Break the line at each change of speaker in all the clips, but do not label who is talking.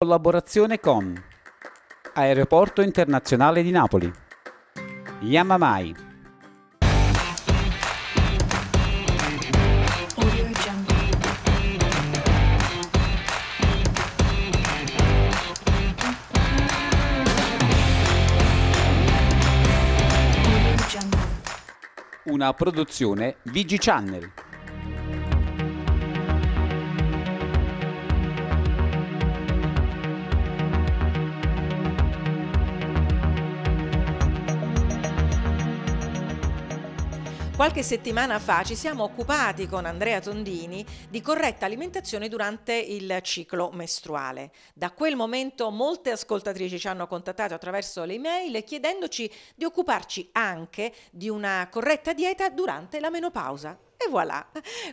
Collaborazione con Aeroporto Internazionale di Napoli Yamamai
Una produzione VG Channel
Qualche settimana fa ci siamo occupati con Andrea Tondini di corretta alimentazione durante il ciclo mestruale. Da quel momento molte ascoltatrici ci hanno contattato attraverso le email chiedendoci di occuparci anche di una corretta dieta durante la menopausa. E voilà,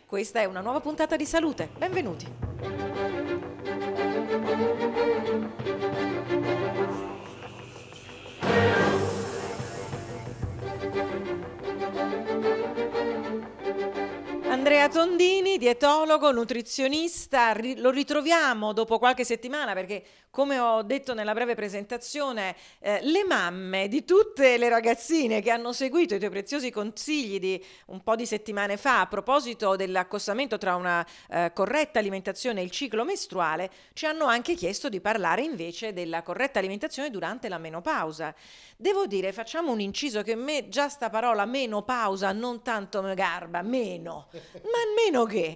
questa è una nuova puntata di salute.
Benvenuti.
dietologo, nutrizionista, ri lo ritroviamo dopo qualche settimana perché come ho detto nella breve presentazione, eh, le mamme di tutte le ragazzine che hanno seguito i tuoi preziosi consigli di un po' di settimane fa a proposito dell'accostamento tra una eh, corretta alimentazione e il ciclo mestruale, ci hanno anche chiesto di parlare invece della corretta alimentazione durante la menopausa. Devo dire, facciamo un inciso che a me già sta parola menopausa non tanto me garba, meno, ma meno che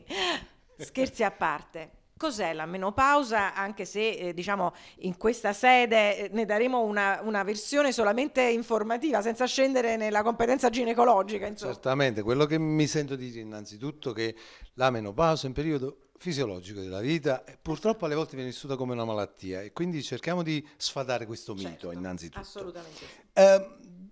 Scherzi a parte. Cos'è la menopausa? Anche se eh, diciamo in questa sede eh, ne daremo una, una, versione solamente informativa, senza scendere nella competenza ginecologica. Insomma.
Certamente, quello che mi sento dire innanzitutto è che la menopausa è un periodo fisiologico della vita purtroppo alle volte viene vissuta come una malattia e quindi cerchiamo di sfadare questo certo, mito innanzitutto. Assolutamente. Eh,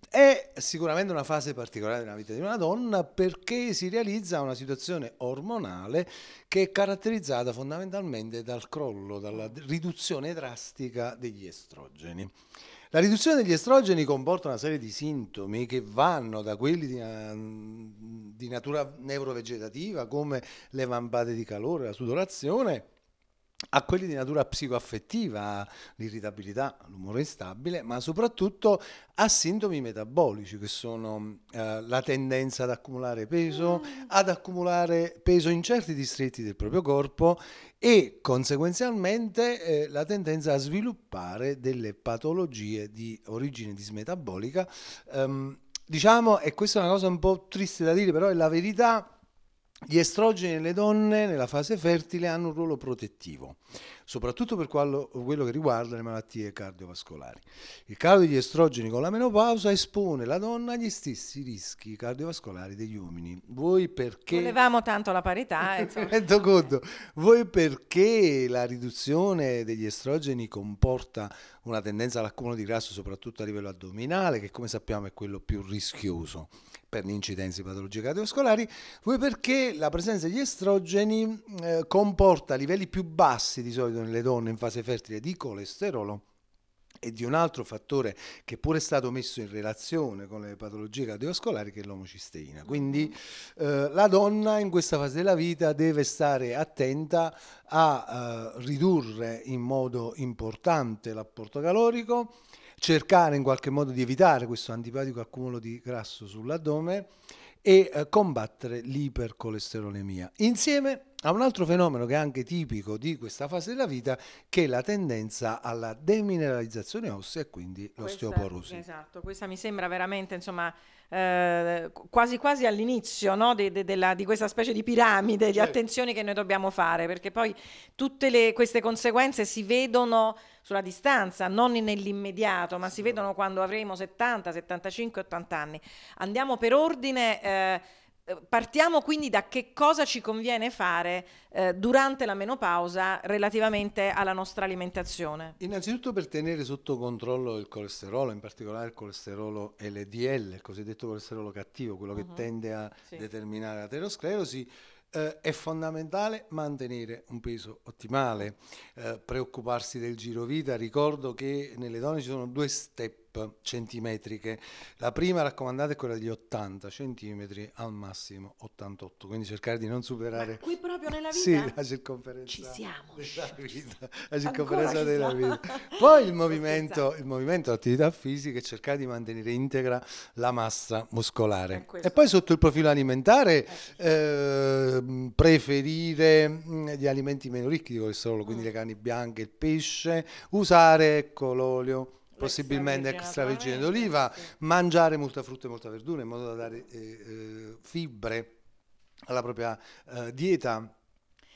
è sicuramente una fase particolare nella vita di una donna perché si realizza una situazione ormonale che è caratterizzata fondamentalmente dal crollo, dalla riduzione drastica degli estrogeni. La riduzione degli estrogeni comporta una serie di sintomi che vanno da quelli di, ehm, di natura neurovegetativa come le vampate di calore, la sudorazione, a quelli di natura psicoaffettiva, l'irritabilità, l'umore instabile, ma soprattutto a sintomi metabolici che sono eh, la tendenza ad accumulare peso, mm. ad accumulare peso in certi distretti del proprio corpo e conseguenzialmente eh, la tendenza a sviluppare delle patologie di origine dismetabolica. Um, diciamo, e questa è una cosa un po' triste da dire, però è la verità, gli estrogeni nelle donne nella fase fertile hanno un ruolo protettivo, soprattutto per quello che riguarda le malattie cardiovascolari. Il calo degli estrogeni con la menopausa espone la donna agli stessi rischi cardiovascolari degli uomini. Voi perché... Volevamo
tanto la parità.
Rendo conto. Voi perché la riduzione degli estrogeni comporta una tendenza all'accumulo di grasso, soprattutto a livello addominale, che come sappiamo è quello più rischioso per l'incidenza di patologie cardiovascolari, due perché la presenza di estrogeni eh, comporta livelli più bassi di solito nelle donne in fase fertile di colesterolo e di un altro fattore che pure è stato messo in relazione con le patologie cardiovascolari che è l'omocisteina. Quindi eh, la donna in questa fase della vita deve stare attenta a eh, ridurre in modo importante l'apporto calorico, cercare in qualche modo di evitare questo antipatico accumulo di grasso sull'addome e eh, combattere l'ipercolesterolemia. Insieme a un altro fenomeno che è anche tipico di questa fase della vita, che è la tendenza alla demineralizzazione ossea e quindi l'osteoporosi. Questa,
esatto, questa mi sembra veramente insomma eh, quasi quasi all'inizio no? de, de, de la, di questa specie di piramide di attenzioni che noi dobbiamo fare, perché poi tutte le, queste conseguenze si vedono sulla distanza, non nell'immediato, ma si vedono quando avremo 70, 75, 80 anni. Andiamo per ordine. Eh, Ehm, partiamo quindi da che cosa ci conviene fare eh, durante la menopausa relativamente alla nostra alimentazione.
Innanzitutto per tenere sotto controllo il colesterolo, in particolare il colesterolo LDL, il cosiddetto colesterolo cattivo, quello uh-huh. che mhm. tende a sì. determinare l'aterosclerosi, eh, è fondamentale mantenere un peso ottimale, eh, preoccuparsi del giro vita. Ricordo che nelle donne ci sono due step centimetriche. La prima raccomandata è quella di 80 centimetri, al massimo 88, quindi cercare di non superare... Ma qui proprio nella vita? sì, la circonferenza. Ci siamo. Della vita, la circonferenza della vita. Poi il movimento, il movimento, l'attività fisica e cercare di mantenere integra la massa muscolare. E poi sotto il profilo alimentare eh, ehm, preferire mm, gli alimenti meno ricchi di colesterolo, quindi mm. le carni bianche, il pesce, usare ecco, l'olio possibilmente extravergine d'oliva, mangiare molta frutta e molta verdura in modo da dare eh, eh fibre alla propria eh, dieta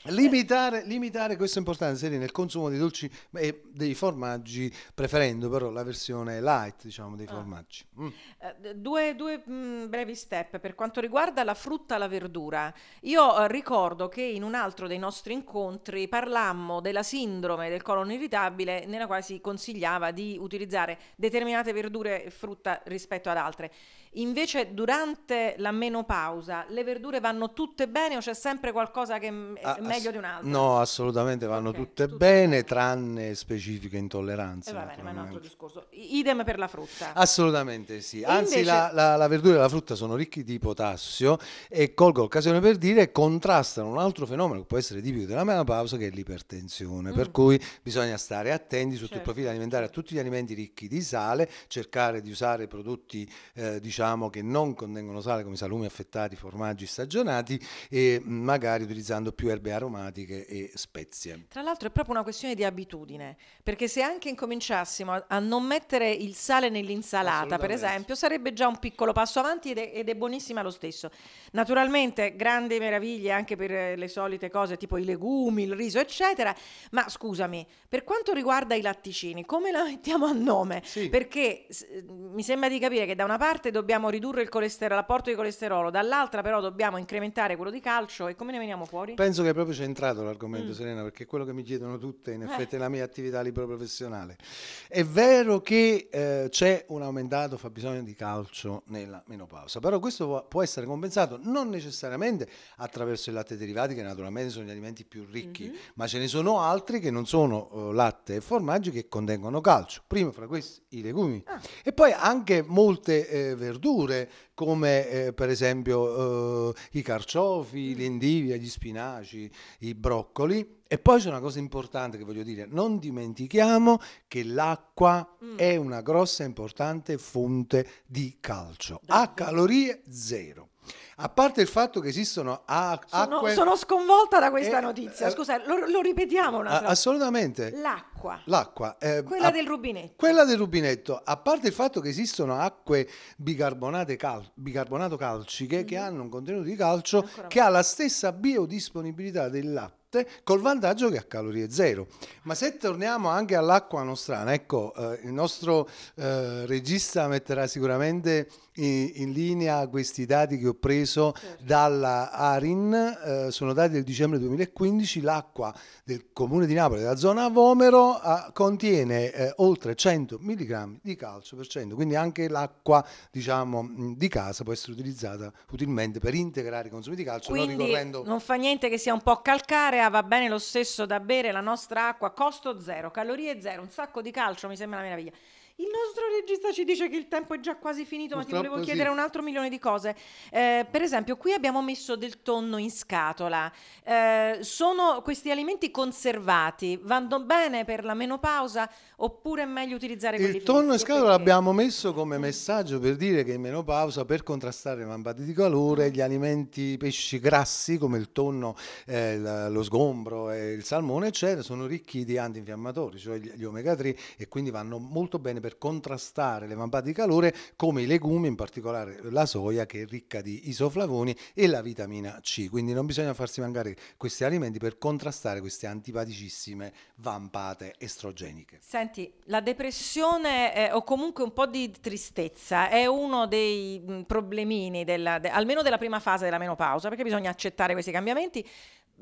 Limitare, limitare, questa importanza nel consumo dei dolci e dei formaggi, preferendo però la versione light diciamo, dei ah. formaggi. Mm.
Eh, due, due mh, mm, brevi step per quanto riguarda la frutta e la verdura. Io eh, ricordo che in un altro dei nostri incontri parlammo della sindrome del colon irritabile, nella quale si consigliava di utilizzare determinate verdure e frutta rispetto ad altre. Invece durante la menopausa le verdure vanno tutte bene o c'è sempre qualcosa che... Mm, ah, eh, meglio di un'altra?
No, assolutamente vanno okay, tutte, tutte, bene, bene, tranne specifiche intolleranze. Eh, va bene, ma è un altro discorso.
Idem per la frutta.
Assolutamente sì. E Anzi, invece... la, la, la, verdura e la frutta sono ricchi di potassio e colgo l'occasione per dire contrastano un altro fenomeno che può essere tipico della menopausa che è l'ipertensione. Mm. Per cui bisogna stare attenti sotto certo. il profilo alimentare a tutti gli alimenti ricchi di sale, cercare di usare prodotti eh, diciamo che non contengono sale come salumi affettati, formaggi stagionati e mm, magari utilizzando più erbe aromatiche aromatiche e spezie.
Tra l'altro è proprio una questione di abitudine, perché se anche incominciassimo a, a non mettere il sale nell'insalata, per esempio, sarebbe già un piccolo passo avanti ed è, ed è buonissima lo stesso. Naturalmente, grandi meraviglie anche per le solite cose tipo i legumi, il riso, eccetera, ma scusami, per quanto riguarda i latticini, come la mettiamo a nome? Sì. Perché s- mi sembra di capire che da una parte dobbiamo ridurre il colesterolo, l'apporto di colesterolo, dall'altra però dobbiamo incrementare quello di calcio e come ne veniamo fuori? Penso
che proprio proprio centrato l'argomento, mm. Serena, perché è quello che mi chiedono tutte, in eh. effetti, eh. la mia attività libero professionale. È vero che eh, c'è un aumentato fabbisogno di calcio nella menopausa, però questo può, essere compensato non necessariamente attraverso il latte derivati, che naturalmente sono gli alimenti più ricchi, mm-hmm. ma ce ne sono altri che non sono eh, latte e formaggi che contengono calcio. Primo fra questi i legumi ah. e poi anche molte eh, verdure come eh, per esempio eh, i carciofi, mm. l'endivia, gli spinaci, i broccoli. E poi c'è una cosa importante che voglio dire, non dimentichiamo che l'acqua mm. è una grossa e importante fonte di calcio, a calorie zero. A parte il fatto che esistono a- acque... Sono sconvolta da questa eh, notizia, eh,
scusa, lo, lo ripetiamo un'altra Assolutamente. L'acqua.
L'acqua. Eh, quella a... del rubinetto. Quella del rubinetto. A parte il fatto che esistono acque bicarbonate cal... bicarbonato calciche mm. che mhm. hanno un contenuto di calcio Ancora che male. ha la stessa biodisponibilità del latte col vantaggio che ha calorie zero. Ma se torniamo anche all'acqua nostrana, ecco, eh, il nostro eh, regista metterà sicuramente in linea questi dati che ho preso certo. dalla Arin, eh, sono dati del dicembre 2015, l'acqua del comune di Napoli, della zona Vomero, eh, contiene eh, oltre 100 mg di calcio per cento, quindi anche l'acqua diciamo, di casa può essere utilizzata utilmente per integrare i consumi di calcio. Quindi non, ricorrendo...
non fa niente che sia un po' calcarea, ah, va bene lo stesso da bere la nostra acqua, costo zero, calorie zero, un sacco di calcio, mi sembra una meraviglia. Il nostro regista ci dice che il tempo è già quasi finito, Purtroppo ma ti volevo chiedere sì. un altro milione di cose. Eh, per esempio, qui abbiamo messo del tonno in scatola. Eh, sono questi alimenti conservati? Vanno bene per la menopausa oppure è meglio utilizzare quelli Il tonno in scatola perché? l'abbiamo
messo come messaggio per dire che in menopausa, per contrastare le vampate di calore, gli alimenti pesci grassi come il tonno, eh, lo sgombro e il salmone, eccetera, sono ricchi di antinfiammatori, cioè gli omega 3 e quindi vanno molto bene per contrastare le vampate di calore come i legumi, in particolare la soia che è ricca di isoflavoni e la vitamina C. Quindi non bisogna farsi mancare questi alimenti per contrastare queste antipaticissime vampate estrogeniche.
Senti, la depressione eh, o comunque un po' di tristezza è uno dei mm, problemini della, de, almeno della prima fase della menopausa, perché bisogna accettare questi cambiamenti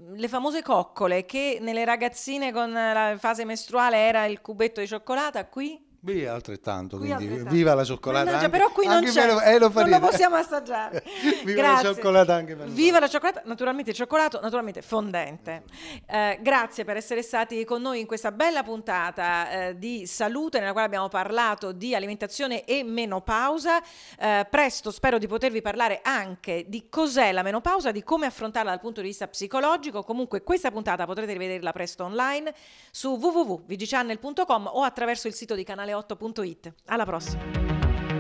mm, le famose coccole che nelle ragazzine con la fase mestruale era il cubetto di cioccolata, qui
Beh, altrettanto, qui quindi altrettanto. viva la cioccolata. anche, però qui non c'è, lo, eh, lo non lo possiamo
assaggiare.
viva grazie. la cioccolata anche per
Viva la cioccolata, naturalmente il cioccolato, naturalmente fondente. Eh, grazie per essere stati con noi in questa bella puntata eh, di salute nella quale abbiamo parlato di alimentazione e menopausa. Eh, presto spero di potervi parlare anche di cos'è la menopausa, di come affrontarla dal punto di vista psicologico. Comunque questa puntata potrete rivederla presto online su www.vgchannel.com o attraverso il sito di canale canale8.it. Alla prossima!